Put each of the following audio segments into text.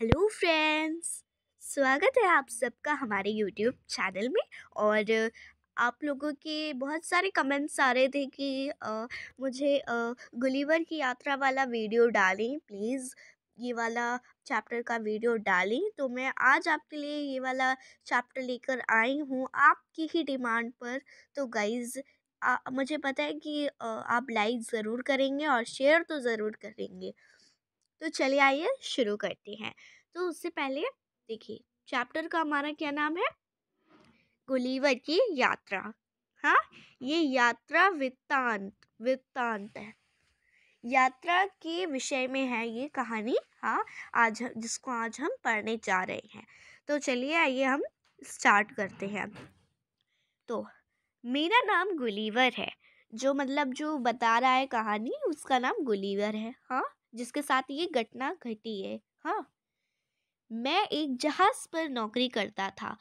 Hello friends स्वागत है आप सबका हमारे यूट्यूब चैनल में और आप लोगों के बहुत सारे कमेंट्स आ रहे थे कि आ, मुझे गुलीवर की यात्रा वाला वीडियो डालें प्लीज़ ये वाला चैप्टर का वीडियो डालें तो मैं आज आपके लिए ये वाला चैप्टर लेकर आई हूँ आपकी ही डिमांड पर तो गाइज़ मुझे पता है कि आ, आप लाइक ज़रूर करेंगे और शेयर तो ज़रूर करेंगे तो चलिए आइए शुरू करते हैं तो उससे पहले देखिए चैप्टर का हमारा क्या नाम है गुलीवर की यात्रा हाँ ये यात्रा वृत्तांत वृत्तांत है यात्रा के विषय में है ये कहानी हाँ आज जिसको आज हम पढ़ने जा रहे हैं तो चलिए आइए हम स्टार्ट करते हैं तो मेरा नाम गुलीवर है जो मतलब जो बता रहा है कहानी उसका नाम गुलीवर है हाँ जिसके साथ ये घटना घटी है हाँ मैं एक जहाज़ पर नौकरी करता था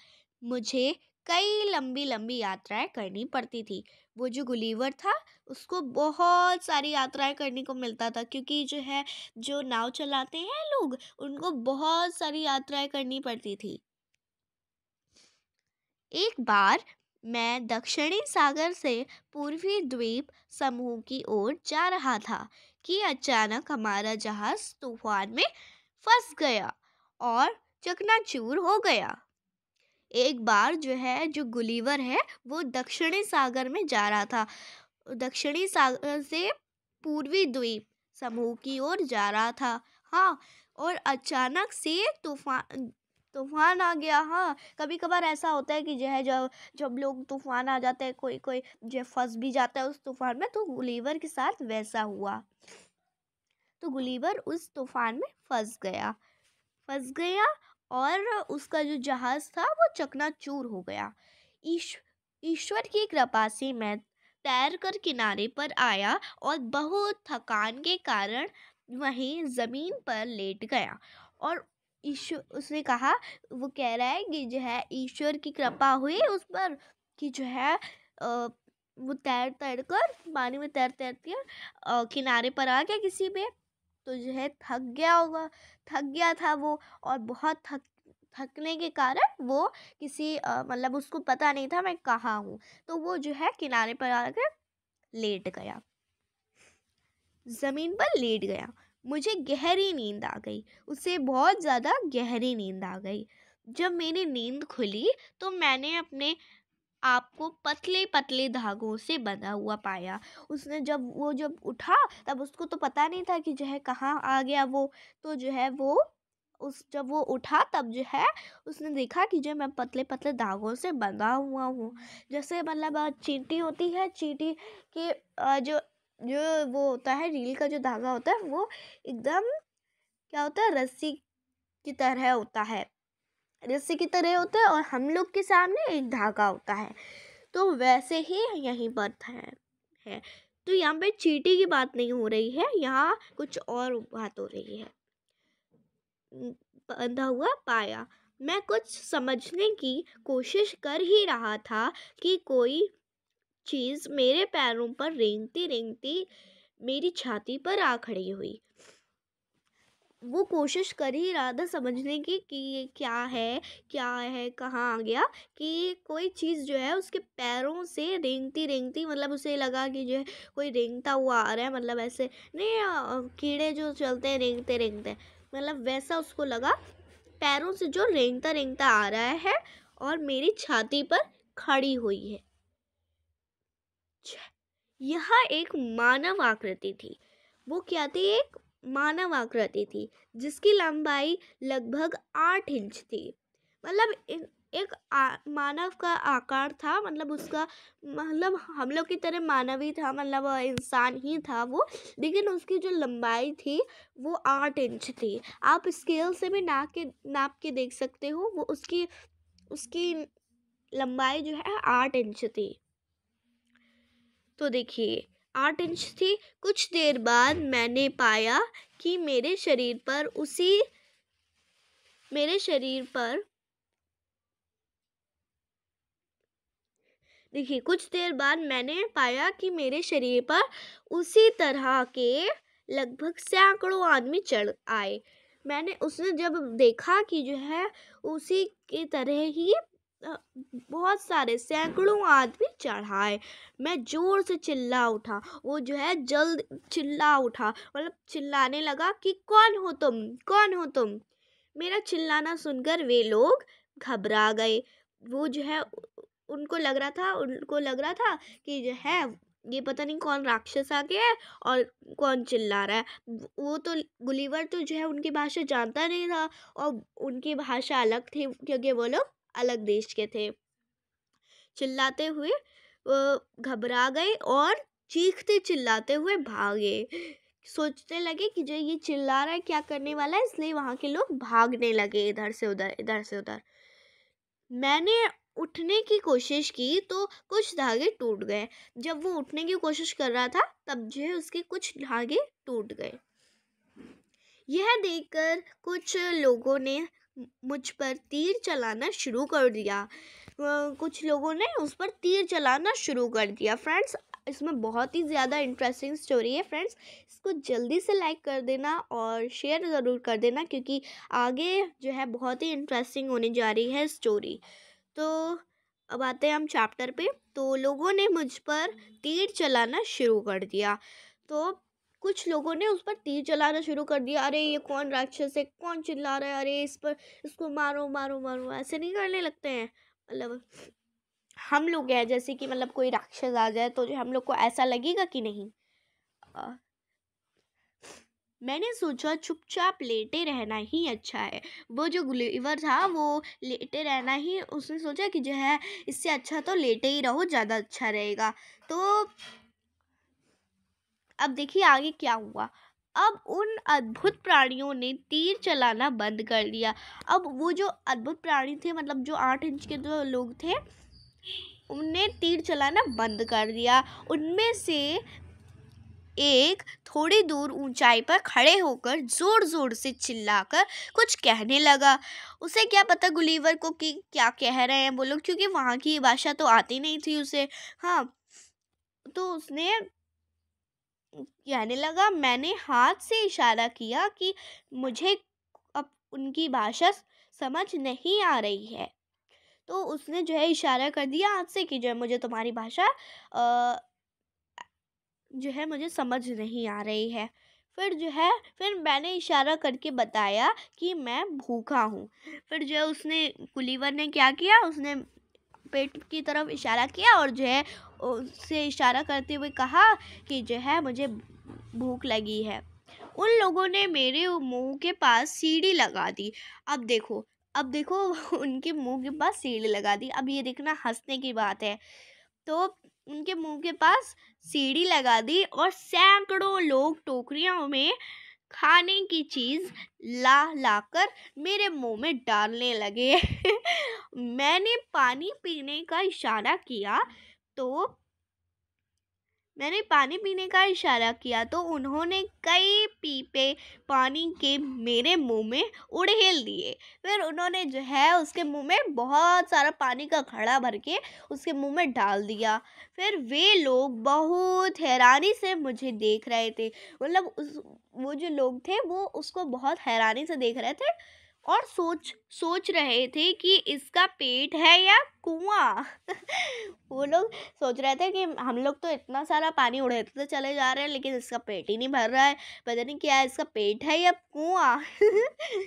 मुझे कई लंबी लंबी यात्राएं करनी पड़ती थी वो जो गुलीवर था उसको बहुत सारी यात्राएं करने को मिलता था क्योंकि जो है जो नाव चलाते हैं लोग उनको बहुत सारी यात्राएं करनी पड़ती थी एक बार मैं दक्षिणी सागर से पूर्वी द्वीप समूह की ओर जा रहा था कि अचानक हमारा जहाज तूफान में फंस गया और चकनाचूर हो गया एक बार जो है जो गुलीवर है वो दक्षिणी सागर में जा रहा था दक्षिणी सागर से पूर्वी द्वीप समूह की ओर जा रहा था हाँ और अचानक से तूफान तूफान आ गया हाँ कभी कभार ऐसा होता है कि जो है जब जब लोग तूफान आ जाते हैं कोई कोई जो फंस भी जाता है उस तूफान में तो गुलीवर के साथ वैसा हुआ तो गुलीवर उस तूफान में फंस गया फंस गया और उसका जो जहाज़ था वो चकनाचूर हो गया ईश ईश्वर की कृपा से मैं तैर कर किनारे पर आया और बहुत थकान के कारण वहीं ज़मीन पर लेट गया और ईश्वर उसने कहा वो कह रहा है कि जो है ईश्वर की हाँ। कृपा हुई उस पर कि जो है वो तैर तैर कर पानी में तैर तैर कर किनारे पर आ गया किसी पे तो जो है थक गया होगा थक गया था वो और बहुत थक थकने के कारण वो किसी मतलब उसको पता नहीं था मैं कहाँ हूँ तो वो जो है किनारे पर आकर लेट गया ज़मीन पर लेट गया मुझे गहरी नींद आ गई उसे बहुत ज़्यादा गहरी नींद आ गई जब मेरी नींद खुली तो मैंने अपने आप को पतले पतले धागों से बंधा हुआ पाया उसने जब वो जब उठा तब उसको तो पता नहीं था कि जो है कहाँ आ गया वो तो जो है वो उस जब वो उठा तब जो है उसने देखा कि जो मैं पतले पतले धागों से बंधा हुआ हूँ जैसे मतलब चींटी होती है चींटी के जो जो वो होता है रील का जो धागा होता है वो एकदम क्या होता है रस्सी की तरह होता है रस्सी की तरह होता है और हम लोग के सामने एक धागा होता है तो वैसे ही यहीं पर है, है। तो यहाँ पे चीटी की बात नहीं हो रही है यहाँ कुछ और बात हो रही है बंधा हुआ पाया मैं कुछ समझने की कोशिश कर ही रहा था कि कोई चीज़ मेरे पैरों पर रेंगती रेंगती मेरी छाती पर आ खड़ी हुई वो कोशिश कर ही रहा था समझने की कि ये क्या है क्या है कहाँ आ गया कि कोई चीज़ जो है उसके पैरों से रेंगती रेंगती मतलब उसे लगा कि जो है कोई रेंगता हुआ आ रहा है मतलब ऐसे नहीं कीड़े जो चलते हैं रेंगते रेंगते मतलब वैसा उसको लगा पैरों से जो रेंगता रेंगता आ रहा है और मेरी छाती पर खड़ी हुई है अच्छा, यह एक मानव आकृति थी वो क्या थी एक मानव आकृति थी जिसकी लंबाई लगभग आठ इंच थी मतलब एक आ, मानव का आकार था मतलब उसका मतलब हम लोग की तरह मानव ही था मतलब इंसान ही था वो लेकिन उसकी जो लंबाई थी वो आठ इंच थी आप स्केल से भी नाप के नाप के देख सकते हो वो उसकी उसकी लंबाई जो है आठ इंच थी तो देखिए आठ इंच थी कुछ देर बाद मैंने पाया कि मेरे शरीर पर उसी मेरे शरीर पर देखिए कुछ देर बाद मैंने पाया कि मेरे शरीर पर उसी तरह के लगभग सैकड़ों आदमी चढ़ आए मैंने उसने जब देखा कि जो है उसी की तरह ही बहुत सारे सैकड़ों आदमी चढ़ाए मैं ज़ोर से चिल्ला उठा वो जो है जल्द चिल्ला उठा मतलब चिल्लाने लगा कि कौन हो तुम कौन हो तुम मेरा चिल्लाना सुनकर वे लोग घबरा गए वो जो है उनको लग रहा था उनको लग रहा था कि जो है ये पता नहीं कौन राक्षस आ गया है और कौन चिल्ला रहा है वो तो गुलीवर तो जो है उनकी भाषा जानता नहीं था और उनकी भाषा अलग थी क्योंकि वो लोग अलग देश के थे चिल्लाते हुए वो घबरा गए और चीखते चिल्लाते हुए भागे सोचने लगे कि जो ये चिल्ला रहा है क्या करने वाला है इसलिए वहाँ के लोग भागने लगे इधर से उधर इधर से उधर मैंने उठने की कोशिश की तो कुछ धागे टूट गए जब वो उठने की कोशिश कर रहा था तब जो है उसके कुछ धागे टूट गए यह देखकर कुछ लोगों ने मुझ पर तीर चलाना शुरू कर दिया कुछ लोगों ने उस पर तीर चलाना शुरू कर दिया फ्रेंड्स इसमें बहुत ही ज़्यादा इंटरेस्टिंग स्टोरी है फ्रेंड्स इसको जल्दी से लाइक कर देना और शेयर ज़रूर कर देना क्योंकि आगे जो है बहुत ही इंटरेस्टिंग होने जा रही है स्टोरी तो अब आते हैं हम चैप्टर पे तो लोगों ने मुझ पर तीर चलाना शुरू कर दिया तो कुछ लोगों ने उस पर तीर चलाना शुरू कर दिया अरे ये कौन राक्षस है कौन चिल्ला रहा है अरे इस पर इसको मारो मारो मारो ऐसे नहीं करने लगते हैं मतलब हम लोग हैं जैसे कि मतलब कोई राक्षस आ जाए तो हम लोग को ऐसा लगेगा कि नहीं मैंने सोचा चुपचाप लेटे रहना ही अच्छा है वो जो ग्लीवर था वो लेटे रहना ही उसने सोचा कि जो है इससे अच्छा तो लेटे ही रहो ज़्यादा अच्छा रहेगा तो अब देखिए आगे क्या हुआ अब उन अद्भुत प्राणियों ने तीर चलाना बंद कर दिया अब वो जो अद्भुत प्राणी थे मतलब जो आठ इंच के जो लोग थे उनने तीर चलाना बंद कर दिया उनमें से एक थोड़ी दूर ऊंचाई पर खड़े होकर ज़ोर ज़ोर से चिल्लाकर कुछ कहने लगा उसे क्या पता गुलीवर को कि क्या कह रहे हैं वो लोग क्योंकि वहाँ की भाषा तो आती नहीं थी उसे हाँ तो उसने कहने लगा मैंने हाथ से इशारा किया कि मुझे अब उनकी भाषा समझ नहीं आ रही है तो उसने जो है इशारा कर दिया हाथ से कि जो है मुझे तुम्हारी भाषा जो है मुझे समझ नहीं आ रही है फिर जो है फिर मैंने इशारा करके बताया कि मैं भूखा हूँ फिर जो है उसने कुलीवर ने क्या किया उसने पेट की तरफ इशारा किया और जो है उससे इशारा करते हुए कहा कि जो है मुझे भूख लगी है उन लोगों ने मेरे मुंह के पास सीढ़ी लगा दी अब देखो अब देखो उनके मुंह के पास सीढ़ी लगा दी अब ये देखना हंसने की बात है तो उनके मुंह के पास सीढ़ी लगा दी और सैकड़ों लोग टोकरियों में खाने की चीज़ ला ला कर मेरे मुंह में डालने लगे मैंने पानी पीने का इशारा किया तो मैंने पानी पीने का इशारा किया तो उन्होंने कई पीपे पानी के मेरे मुंह में उड़ेल दिए फिर उन्होंने जो है उसके मुंह में बहुत सारा पानी का घड़ा भर के उसके मुंह में डाल दिया फिर वे लोग बहुत हैरानी से मुझे देख रहे थे मतलब उस वो जो लोग थे वो उसको बहुत हैरानी से देख रहे थे और सोच सोच रहे थे कि इसका पेट है या कुआं वो लोग सोच रहे थे कि हम लोग तो इतना सारा पानी उड़ेते तो चले जा रहे हैं लेकिन इसका पेट ही नहीं भर रहा है पता नहीं क्या इसका पेट है या कुआं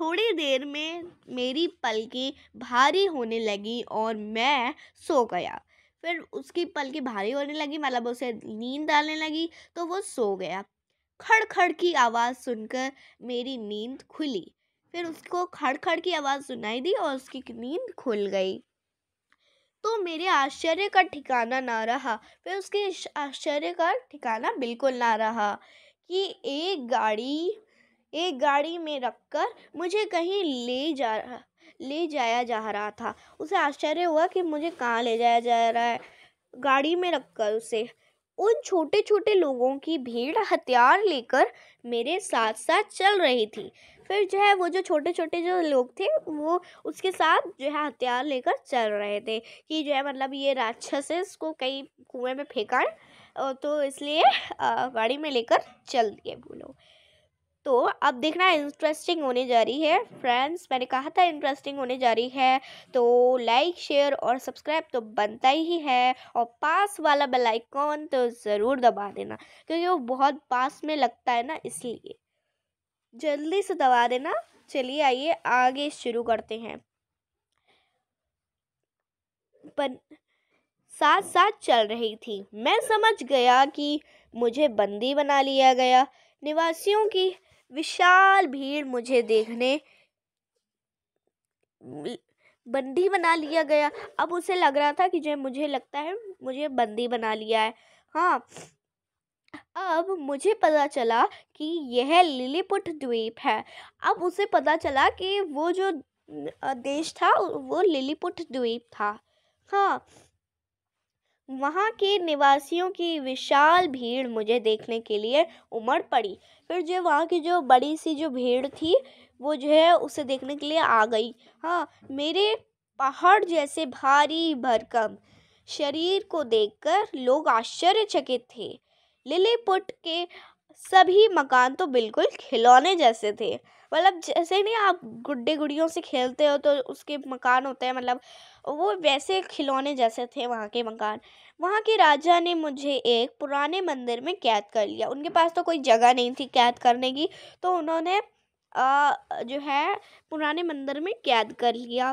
थोड़ी देर में मेरी पलकें भारी होने लगी और मैं सो गया फिर उसकी पलकें भारी होने लगी मतलब उसे नींद डालने लगी तो वो सो गया खड़खड़ की आवाज़ सुनकर मेरी नींद खुली फिर उसको खड़खड़ की आवाज़ सुनाई दी और उसकी नींद खुल गई तो मेरे आश्चर्य का ठिकाना ना रहा फिर उसके आश्चर्य का ठिकाना बिल्कुल ना रहा कि एक गाड़ी एक गाड़ी में रखकर मुझे कहीं ले जा ले जाया जा रहा था उसे आश्चर्य हुआ कि मुझे कहाँ ले जाया जा रहा है गाड़ी में रखकर उसे उन छोटे छोटे लोगों की भीड़ हथियार लेकर मेरे साथ साथ चल रही थी फिर जो है वो जो छोटे छोटे जो लोग थे वो उसके साथ जो है हथियार लेकर चल रहे थे कि जो है मतलब ये राक्षस इसको कहीं कुएं में फेंका तो इसलिए गाड़ी में लेकर चल दिए वो लोग तो अब देखना इंटरेस्टिंग होने जा रही है फ्रेंड्स मैंने कहा था इंटरेस्टिंग होने जा रही है तो लाइक शेयर और सब्सक्राइब तो बनता ही है और पास वाला बेल आइकॉन तो ज़रूर दबा देना क्योंकि वो बहुत पास में लगता है ना इसलिए जल्दी से दबा देना चलिए आइए आगे शुरू करते हैं पर साथ साथ चल रही थी मैं समझ गया कि मुझे बंदी बना लिया गया निवासियों की विशाल भीड़ मुझे देखने बंदी बना लिया गया अब उसे लग रहा था कि जो मुझे लगता है मुझे बंदी बना लिया है हाँ अब मुझे पता चला कि यह लिलीपुट द्वीप है अब उसे पता चला कि वो जो देश था वो लिलीपुट द्वीप था हाँ वहाँ के निवासियों की विशाल भीड़ मुझे देखने के लिए उमड़ पड़ी फिर जो वहाँ की जो बड़ी सी जो भीड़ थी वो जो है उसे देखने के लिए आ गई हाँ मेरे पहाड़ जैसे भारी भरकम शरीर को देखकर लोग आश्चर्यचकित थे लिलीपुट के सभी मकान तो बिल्कुल खिलौने जैसे थे मतलब जैसे नहीं आप गुड्डे गुड़ियों से खेलते हो तो उसके मकान होते हैं मतलब वो वैसे खिलौने जैसे थे वहाँ के मकान वहाँ के राजा ने मुझे एक पुराने मंदिर में कैद कर लिया उनके पास तो कोई जगह नहीं थी कैद करने की तो उन्होंने आ, जो है पुराने मंदिर में कैद कर लिया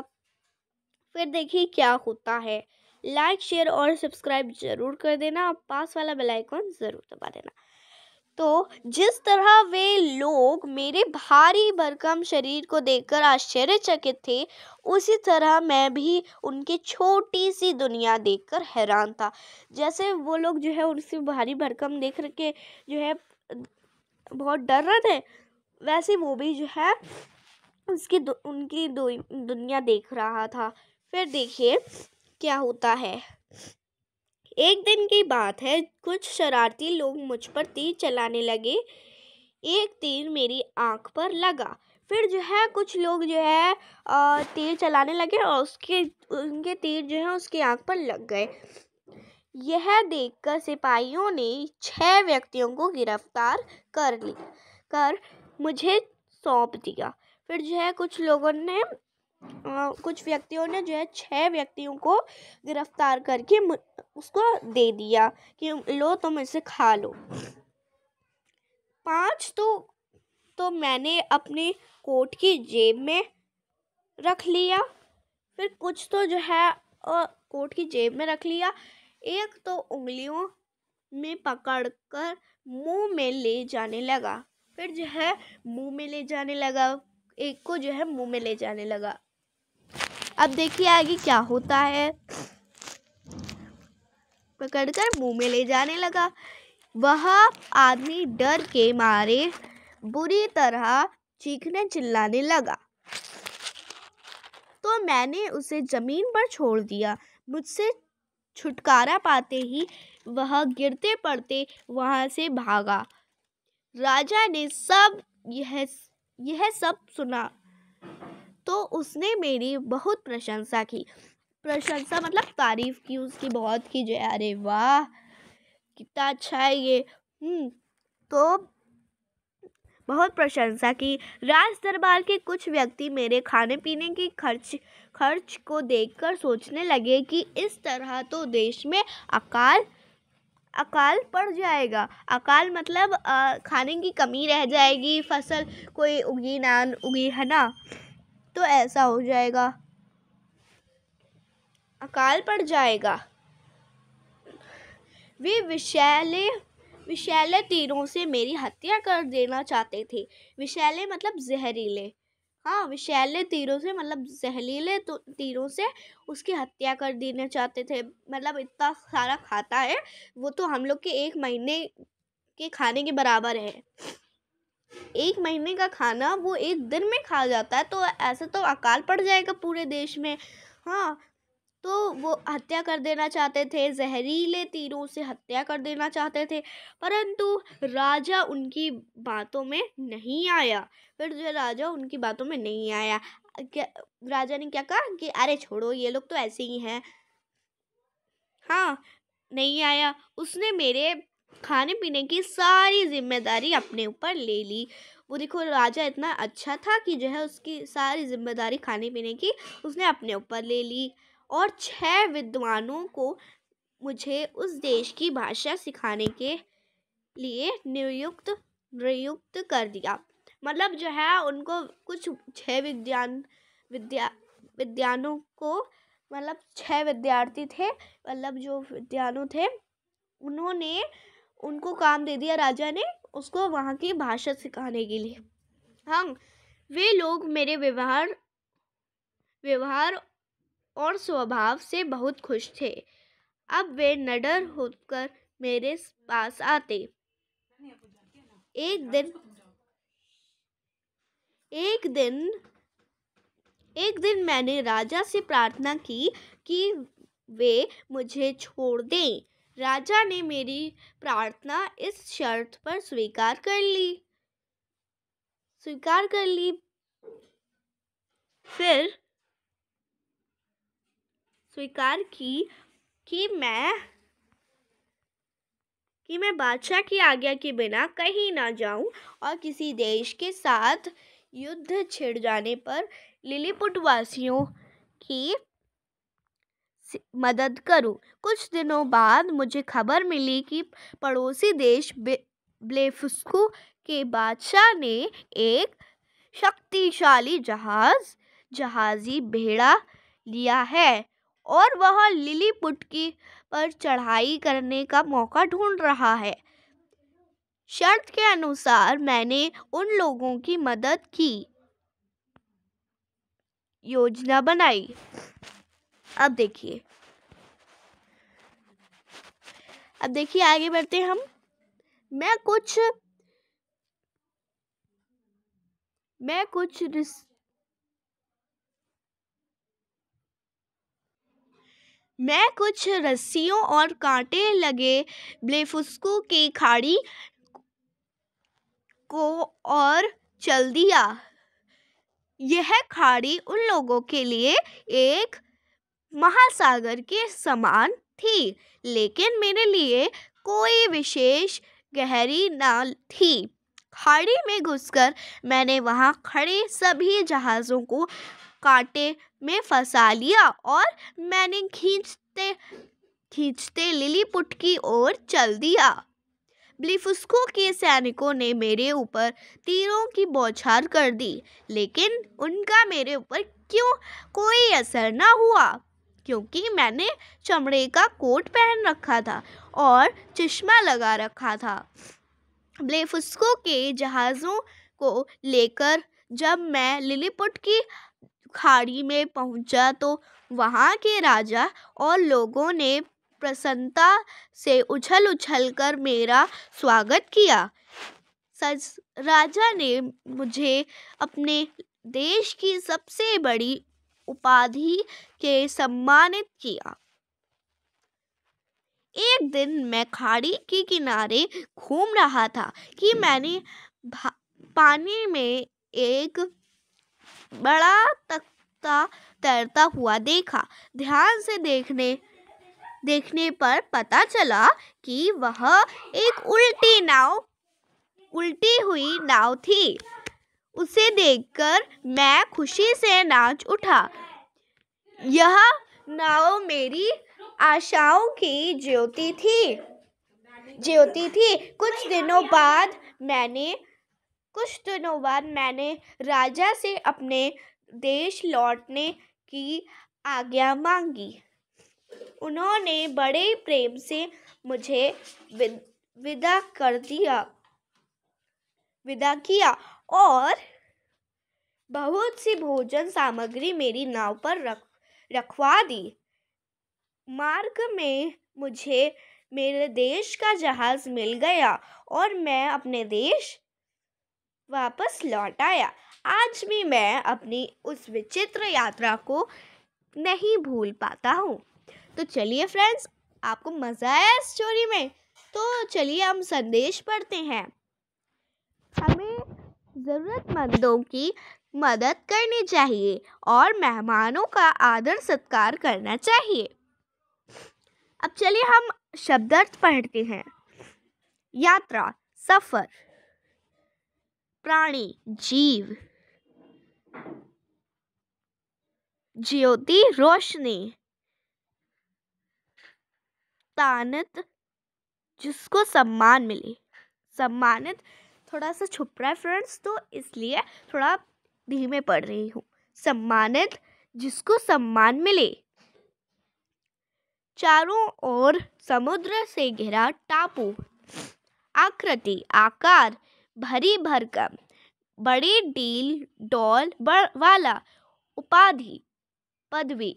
फिर देखिए क्या होता है लाइक शेयर और सब्सक्राइब ज़रूर कर देना और पास वाला बेल आइकॉन ज़रूर दबा देना तो जिस तरह वे लोग मेरे भारी भरकम शरीर को देखकर आश्चर्यचकित थे उसी तरह मैं भी उनकी छोटी सी दुनिया देखकर हैरान था जैसे वो लोग जो है उनसे भारी भरकम देख के जो है बहुत डर रहे थे वैसे वो भी जो है उसकी दु, उनकी दुनिया देख रहा था फिर देखिए क्या होता है एक दिन की बात है कुछ शरारती लोग मुझ पर तीर चलाने लगे एक तीर मेरी आँख पर लगा फिर जो है कुछ लोग जो है तीर चलाने लगे और उसके उनके तीर जो है उसकी आँख पर लग गए यह देखकर सिपाहियों ने छह व्यक्तियों को गिरफ्तार कर ली कर मुझे सौंप दिया फिर जो है कुछ लोगों ने कुछ व्यक्तियों ने जो है छः व्यक्तियों को गिरफ्तार करके उसको दे दिया कि लो तुम इसे खा लो पांच तो तो मैंने अपने कोट की जेब में रख लिया फिर कुछ तो जो है कोट की जेब में रख लिया एक तो उंगलियों में पकड़कर मुंह में ले जाने लगा फिर जो है मुंह में ले जाने लगा एक को जो है मुंह में ले जाने लगा अब देखिए आगे क्या होता है पकड़कर मुंह में ले जाने लगा वह आदमी डर के मारे बुरी तरह चीखने चिल्लाने लगा तो मैंने उसे ज़मीन पर छोड़ दिया मुझसे छुटकारा पाते ही वह गिरते पड़ते वहां से भागा राजा ने सब यह यह सब सुना तो उसने मेरी बहुत प्रशंसा की प्रशंसा मतलब तारीफ़ की उसकी बहुत की जो अरे वाह कितना अच्छा है ये हम्म, तो बहुत प्रशंसा की राज दरबार के कुछ व्यक्ति मेरे खाने पीने की खर्च खर्च को देखकर सोचने लगे कि इस तरह तो देश में अकाल अकाल पड़ जाएगा अकाल मतलब आ, खाने की कमी रह जाएगी फसल कोई उगी ना उगी है ना तो ऐसा हो जाएगा अकाल पड़ जाएगा वे विशैले विशैले तीरों से मेरी हत्या कर देना चाहते थे विशैले मतलब जहरीले हाँ विशैले तीरों से मतलब जहरीले तो तीरों से उसकी हत्या कर देना चाहते थे मतलब इतना सारा खाता है वो तो हम लोग के एक महीने के खाने के बराबर है एक महीने का खाना वो एक दिन में खा जाता है तो ऐसे तो अकाल पड़ जाएगा पूरे देश में हाँ तो वो हत्या कर देना चाहते थे जहरीले तीरों से हत्या कर देना चाहते थे परंतु राजा उनकी बातों में नहीं आया फिर जो राजा उनकी बातों में नहीं आया क्या राजा ने क्या कहा कि अरे छोड़ो ये लोग तो ऐसे ही हैं हाँ नहीं आया उसने मेरे खाने पीने की सारी जिम्मेदारी अपने ऊपर ले ली वो देखो राजा इतना अच्छा था कि जो है उसकी सारी जिम्मेदारी खाने पीने की उसने अपने ऊपर ले ली और छह विद्वानों को मुझे उस देश की भाषा सिखाने के लिए नियुक्त नियुक्त कर दिया मतलब जो है उनको कुछ छः विद्यान विद्या विद्यानों को मतलब छह विद्यार्थी थे मतलब जो विद्यानों थे उन्होंने उनको काम दे दिया राजा ने उसको वहाँ की भाषा सिखाने के लिए हाँ वे लोग मेरे व्यवहार व्यवहार और स्वभाव से बहुत खुश थे अब वे नडर होकर मेरे पास आते एक दिन एक दिन एक दिन मैंने राजा से प्रार्थना की कि वे मुझे छोड़ दें राजा ने मेरी प्रार्थना इस शर्त पर स्वीकार कर ली स्वीकार कर ली फिर स्वीकार की कि मैं कि मैं बादशाह की आज्ञा के बिना कहीं ना जाऊं और किसी देश के साथ युद्ध छिड़ जाने पर लिलीपुटवासियों की मदद करूं कुछ दिनों बाद मुझे खबर मिली कि पड़ोसी देश ब्लेफुस्कू के बादशाह ने एक शक्तिशाली जहाज जहाजी भेड़ा लिया है और वह लिली की पर चढ़ाई करने का मौका ढूंढ रहा है शर्त के अनुसार मैंने उन लोगों की मदद की योजना बनाई अब देखिए अब देखिए आगे बढ़ते हम मैं कुछ मैं कुछ रिस... मैं कुछ रस्सियों और कांटे लगे ब्लेफुस्को की खाड़ी को और चल दिया यह खाड़ी उन लोगों के लिए एक महासागर के समान थी लेकिन मेरे लिए कोई विशेष गहरी न थी खाड़ी में घुसकर मैंने वहाँ खड़े सभी जहाज़ों को कांटे में फंसा लिया और मैंने खींचते खींचते लिलीपुट की ओर चल दिया ब्लिफुस्को के सैनिकों ने मेरे ऊपर तीरों की बौछार कर दी लेकिन उनका मेरे ऊपर क्यों कोई असर ना हुआ क्योंकि मैंने चमड़े का कोट पहन रखा था और चश्मा लगा रखा था ब्लेफुस्को के जहाज़ों को लेकर जब मैं लिलीपुट की खाड़ी में पहुंचा तो वहां के राजा और लोगों ने प्रसन्नता से उछल उछल कर मेरा स्वागत किया सज राजा ने मुझे अपने देश की सबसे बड़ी उपाधि के सम्मानित किया एक दिन मैं खाड़ी के किनारे घूम रहा था कि मैंने पानी में एक बड़ा तख्ता तैरता हुआ देखा ध्यान से देखने देखने पर पता चला कि वह एक उल्टी नाव उल्टी हुई नाव थी उसे देखकर मैं खुशी से नाच उठा यह नाव मेरी आशाओं की ज्योति थी ज्योति थी कुछ दिनों बाद मैंने कुछ दिनों बाद मैंने राजा से अपने देश लौटने की आज्ञा मांगी उन्होंने बड़े प्रेम से मुझे विदा कर दिया विदा किया और बहुत सी भोजन सामग्री मेरी नाव पर रख रखवा दी मार्ग में मुझे मेरे देश का जहाज़ मिल गया और मैं अपने देश वापस लौट आया आज भी मैं अपनी उस विचित्र यात्रा को नहीं भूल पाता हूँ तो चलिए फ्रेंड्स आपको मज़ा आया स्टोरी में तो चलिए हम संदेश पढ़ते हैं हमें ज़रूरतमंदों की मदद करनी चाहिए और मेहमानों का आदर सत्कार करना चाहिए अब चलिए हम शब्दार्थ पढ़ते हैं यात्रा सफ़र प्राणी जीव ज्योति रोशनी तानत जिसको सम्मान मिले सम्मानित थोड़ा सा छुप रहा है फ्रेंड्स तो इसलिए थोड़ा धीमे पढ़ रही हूँ सम्मानित जिसको सम्मान मिले चारों ओर समुद्र से घिरा टापू आकृति आकार भरी भरकम बड़ी डील डॉल वाला उपाधि पदवी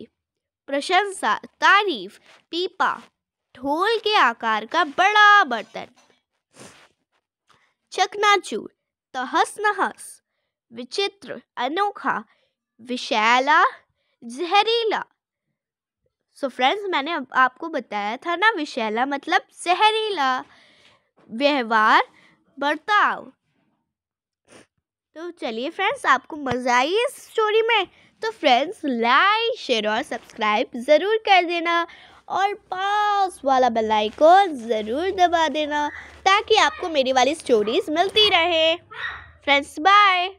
प्रशंसा तारीफ पीपा ढोल के आकार का बड़ा बर्तन चकनाचूर तहस नहस विचित्र अनोखा विशैला जहरीला सो so फ्रेंड्स मैंने आपको बताया था ना विशैला मतलब जहरीला व्यवहार बर्ताव तो चलिए फ्रेंड्स आपको मज़ा आई इस स्टोरी में तो फ्रेंड्स लाइक शेयर और सब्सक्राइब ज़रूर कर देना और पास वाला बेल आइकन ज़रूर दबा देना ताकि आपको मेरी वाली स्टोरीज़ मिलती रहे फ्रेंड्स बाय